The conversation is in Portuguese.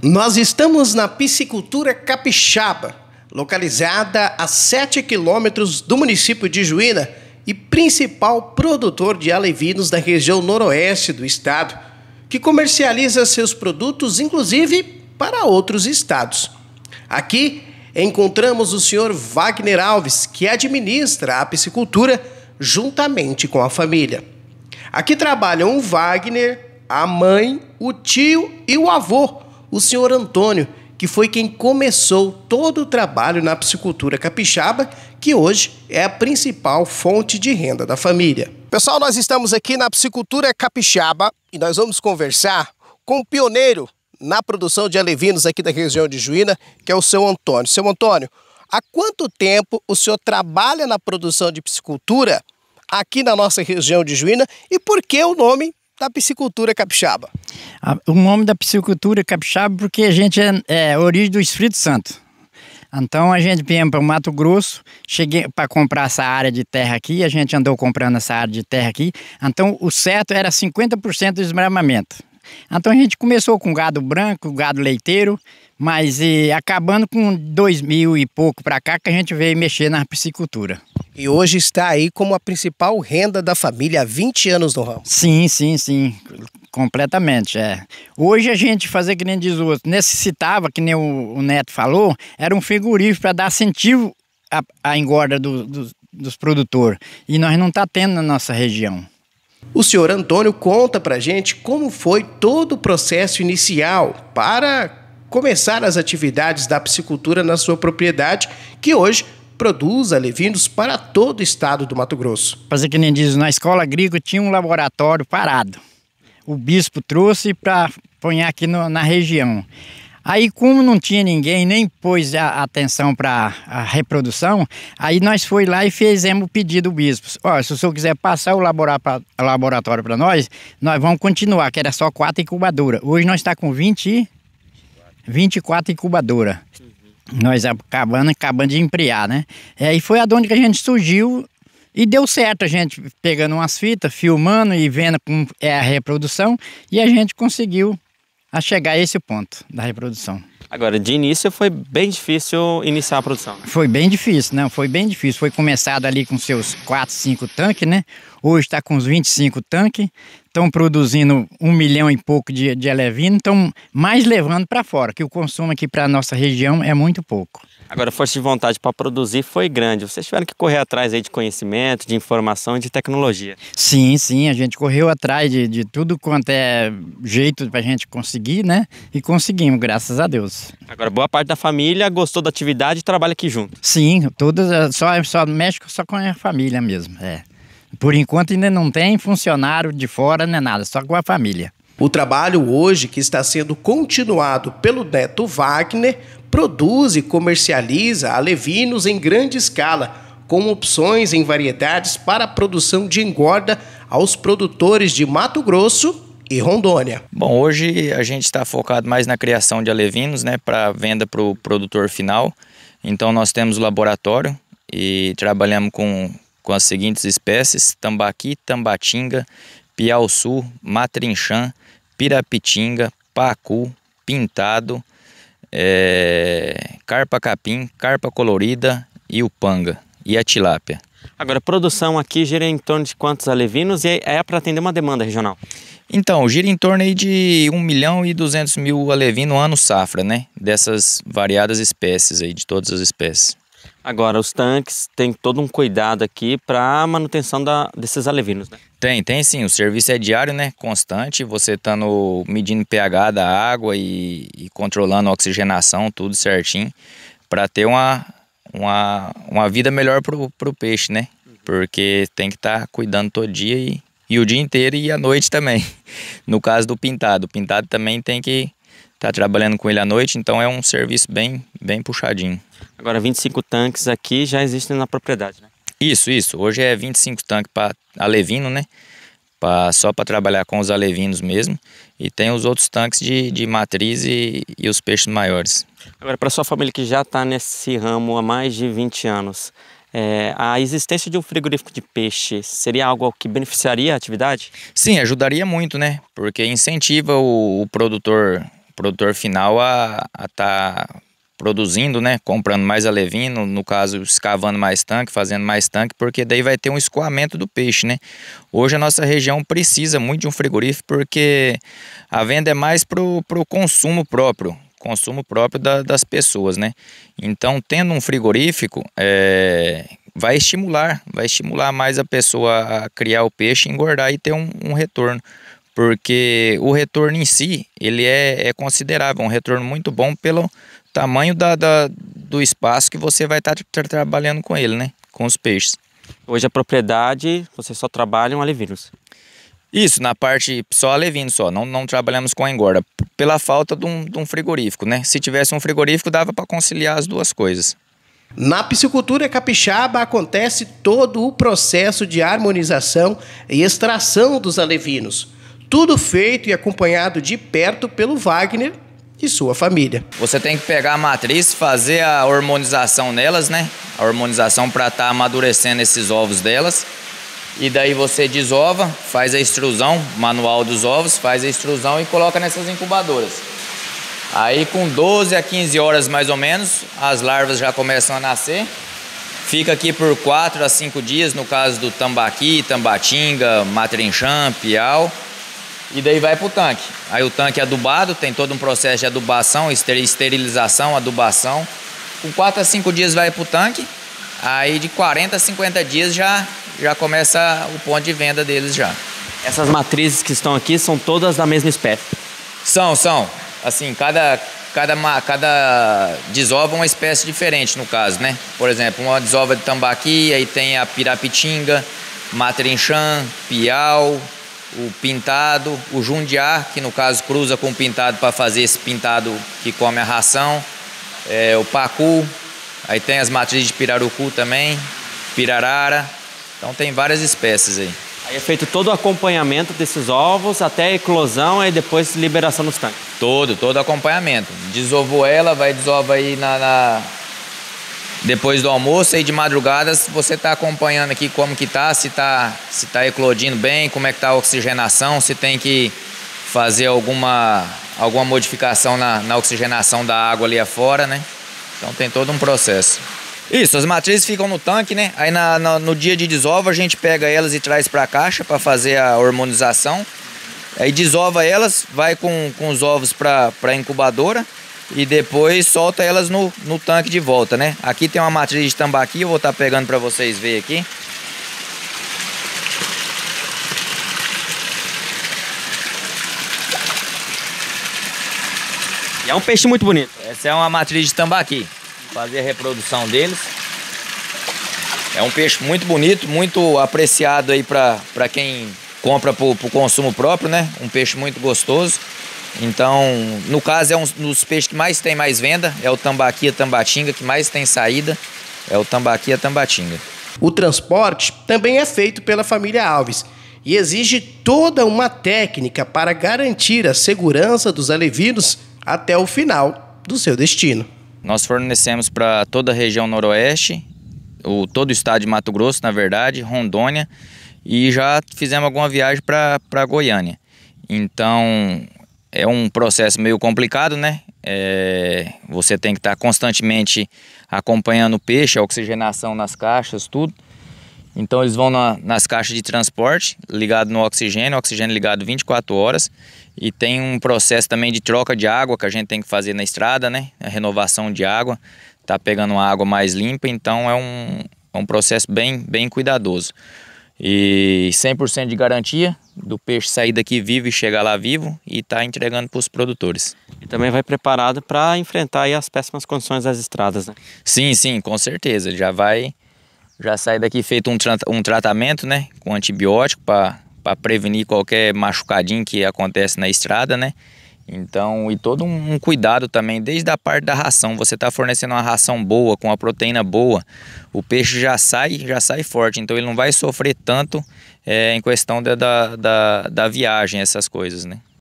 Nós estamos na piscicultura capixaba, localizada a 7 quilômetros do município de Juína e principal produtor de alevinos da região noroeste do estado, que comercializa seus produtos inclusive para outros estados. Aqui encontramos o senhor Wagner Alves, que administra a piscicultura juntamente com a família. Aqui trabalham o Wagner, a mãe, o tio e o avô o senhor Antônio, que foi quem começou todo o trabalho na piscicultura capixaba, que hoje é a principal fonte de renda da família. Pessoal, nós estamos aqui na piscicultura capixaba e nós vamos conversar com o pioneiro na produção de alevinos aqui da região de Juína, que é o seu Antônio. Seu Antônio, há quanto tempo o senhor trabalha na produção de piscicultura aqui na nossa região de Juína e por que o nome da piscicultura capixaba? O nome da piscicultura capixaba porque a gente é, é origem do Espírito Santo. Então a gente vem para o Mato Grosso, cheguei para comprar essa área de terra aqui, a gente andou comprando essa área de terra aqui. Então o certo era 50% do desmaramento. Então a gente começou com gado branco, gado leiteiro, mas e, acabando com dois mil e pouco para cá que a gente veio mexer na piscicultura. E hoje está aí como a principal renda da família há 20 anos no ramo. Sim, sim, sim. Completamente, é. Hoje a gente fazia que nem diz o outro, necessitava, que nem o, o Neto falou, era um frigorífico para dar incentivo à, à engorda do, do, dos produtores. E nós não está tendo na nossa região. O senhor Antônio conta para gente como foi todo o processo inicial para começar as atividades da piscicultura na sua propriedade, que hoje produz alevinos para todo o estado do Mato Grosso. Fazer que nem diz, na escola agrícola tinha um laboratório parado. O bispo trouxe para apanhar aqui no, na região. Aí, como não tinha ninguém, nem pôs a atenção para a reprodução, aí nós foi lá e fizemos o pedido do bispo. Ó, se o senhor quiser passar o laboratório para nós, nós vamos continuar, que era só quatro incubadoras. Hoje nós está com 20, 24 incubadoras. Uhum. Nós acabando, acabando de emprear, né? E aí foi aonde que a gente surgiu e deu certo, a gente pegando umas fitas, filmando e vendo como é a reprodução, e a gente conseguiu a chegar a esse ponto da reprodução. Agora, de início foi bem difícil iniciar a produção. Né? Foi bem difícil, não, foi bem difícil. Foi começado ali com seus 4, 5 tanques, né? Hoje está com uns 25 tanques, estão produzindo um milhão e pouco de, de elevino, estão mais levando para fora, que o consumo aqui para a nossa região é muito pouco. Agora, a força de vontade para produzir foi grande. Vocês tiveram que correr atrás aí de conhecimento, de informação e de tecnologia. Sim, sim, a gente correu atrás de, de tudo quanto é jeito para a gente conseguir, né? E conseguimos, graças a Deus. Agora, boa parte da família gostou da atividade e trabalha aqui junto. Sim, todas, só, só México só com a família mesmo, é. Por enquanto ainda não tem funcionário de fora nem é nada, só com a família. O trabalho hoje, que está sendo continuado pelo Neto Wagner, produz e comercializa alevinos em grande escala, com opções em variedades para a produção de engorda aos produtores de Mato Grosso e Rondônia. Bom, hoje a gente está focado mais na criação de alevinos, né, para venda para o produtor final. Então nós temos o laboratório e trabalhamos com com as seguintes espécies: tambaqui, tambatinga, piauçu, matrinchã, pirapitinga, pacu, pintado, é, carpa capim, carpa colorida e o panga e a tilápia. Agora, produção aqui gira em torno de quantos alevinos e é para atender uma demanda regional? Então, gira em torno aí de 1 milhão e 200 mil alevinos ano safra, né? Dessas variadas espécies aí, de todas as espécies. Agora, os tanques tem todo um cuidado aqui para manutenção da, desses alevinos, né? Tem, tem sim. O serviço é diário, né? Constante. Você tá no, medindo pH da água e, e controlando a oxigenação, tudo certinho, para ter uma, uma, uma vida melhor pro, pro peixe, né? Uhum. Porque tem que estar tá cuidando todo dia e, e o dia inteiro e a noite também. No caso do pintado, o pintado também tem que tá trabalhando com ele à noite, então é um serviço bem, bem puxadinho. Agora, 25 tanques aqui já existem na propriedade, né? Isso, isso. Hoje é 25 tanques para alevino, né? Pra, só para trabalhar com os alevinos mesmo. E tem os outros tanques de, de matriz e, e os peixes maiores. Agora, para sua família que já está nesse ramo há mais de 20 anos, é, a existência de um frigorífico de peixe seria algo que beneficiaria a atividade? Sim, ajudaria muito, né? Porque incentiva o, o produtor produtor final a estar tá produzindo, né? Comprando mais alevino, no caso, escavando mais tanque, fazendo mais tanque, porque daí vai ter um escoamento do peixe, né? Hoje a nossa região precisa muito de um frigorífico porque a venda é mais para o consumo próprio, consumo próprio da, das pessoas, né? Então, tendo um frigorífico, é, vai estimular, vai estimular mais a pessoa a criar o peixe, engordar e ter um, um retorno porque o retorno em si ele é, é considerável, um retorno muito bom pelo tamanho da, da do espaço que você vai estar tá, trabalhando com ele, né? Com os peixes. Hoje a propriedade, vocês só trabalham alevinos? Isso, na parte só alevino só, não, não trabalhamos com a engorda, pela falta de um, de um frigorífico, né? Se tivesse um frigorífico, dava para conciliar as duas coisas. Na piscicultura capixaba acontece todo o processo de harmonização e extração dos alevinos tudo feito e acompanhado de perto pelo Wagner e sua família. Você tem que pegar a matriz, fazer a hormonização nelas, né? A hormonização para estar tá amadurecendo esses ovos delas. E daí você desova, faz a extrusão, manual dos ovos, faz a extrusão e coloca nessas incubadoras. Aí com 12 a 15 horas mais ou menos, as larvas já começam a nascer. Fica aqui por 4 a 5 dias, no caso do tambaqui, tambatinga, matrinchã, piau e daí vai para o tanque. Aí o tanque é adubado, tem todo um processo de adubação, esterilização, adubação. Com 4 a 5 dias vai para o tanque, aí de 40 a 50 dias já, já começa o ponto de venda deles já. Essas matrizes que estão aqui são todas da mesma espécie? São, são. Assim, cada, cada, cada desova é uma espécie diferente no caso, né? Por exemplo, uma desova de tambaqui, aí tem a pirapitinga, matrinchã, piau, o pintado, o jundiar, que no caso cruza com o pintado para fazer esse pintado que come a ração, é, o pacu, aí tem as matrizes de pirarucu também, pirarara, então tem várias espécies aí. Aí é feito todo o acompanhamento desses ovos até a eclosão e depois liberação nos tanques? Todo, todo acompanhamento. Desovou ela, vai desova aí na, na depois do almoço e de madrugada, você está acompanhando aqui como que tá, se está se tá eclodindo bem, como é que tá a oxigenação, se tem que fazer alguma, alguma modificação na, na oxigenação da água ali afora, né? Então tem todo um processo. Isso, as matrizes ficam no tanque, né? Aí na, na, no dia de desova a gente pega elas e traz para a caixa para fazer a hormonização. Aí desova elas, vai com, com os ovos para a incubadora e depois solta elas no, no tanque de volta, né? Aqui tem uma matriz de tambaqui, eu vou estar tá pegando para vocês verem aqui. E é um peixe muito bonito. Essa é uma matriz de tambaqui, fazer a reprodução deles. É um peixe muito bonito, muito apreciado aí para quem compra para o consumo próprio, né? Um peixe muito gostoso. Então, no caso, é um dos peixes que mais tem mais venda, é o tambaqui e a tambatinga, que mais tem saída, é o tambaqui e a tambatinga. O transporte também é feito pela família Alves e exige toda uma técnica para garantir a segurança dos alevinos até o final do seu destino. Nós fornecemos para toda a região noroeste, o, todo o estado de Mato Grosso, na verdade, Rondônia, e já fizemos alguma viagem para Goiânia. Então, é um processo meio complicado, né? É, você tem que estar constantemente acompanhando o peixe, a oxigenação nas caixas, tudo. Então eles vão na, nas caixas de transporte, ligado no oxigênio, oxigênio ligado 24 horas. E tem um processo também de troca de água que a gente tem que fazer na estrada, né? A renovação de água, tá pegando uma água mais limpa, então é um, é um processo bem, bem cuidadoso. E 100% de garantia do peixe sair daqui vivo e chegar lá vivo e estar tá entregando para os produtores. E também vai preparado para enfrentar as péssimas condições das estradas, né? Sim, sim, com certeza. já vai, já sai daqui feito um, um tratamento, né? Com antibiótico para prevenir qualquer machucadinho que acontece na estrada, né? Então, e todo um cuidado também, desde a parte da ração, você está fornecendo uma ração boa, com uma proteína boa, o peixe já sai, já sai forte, então ele não vai sofrer tanto é, em questão da, da, da, da viagem, essas coisas, né?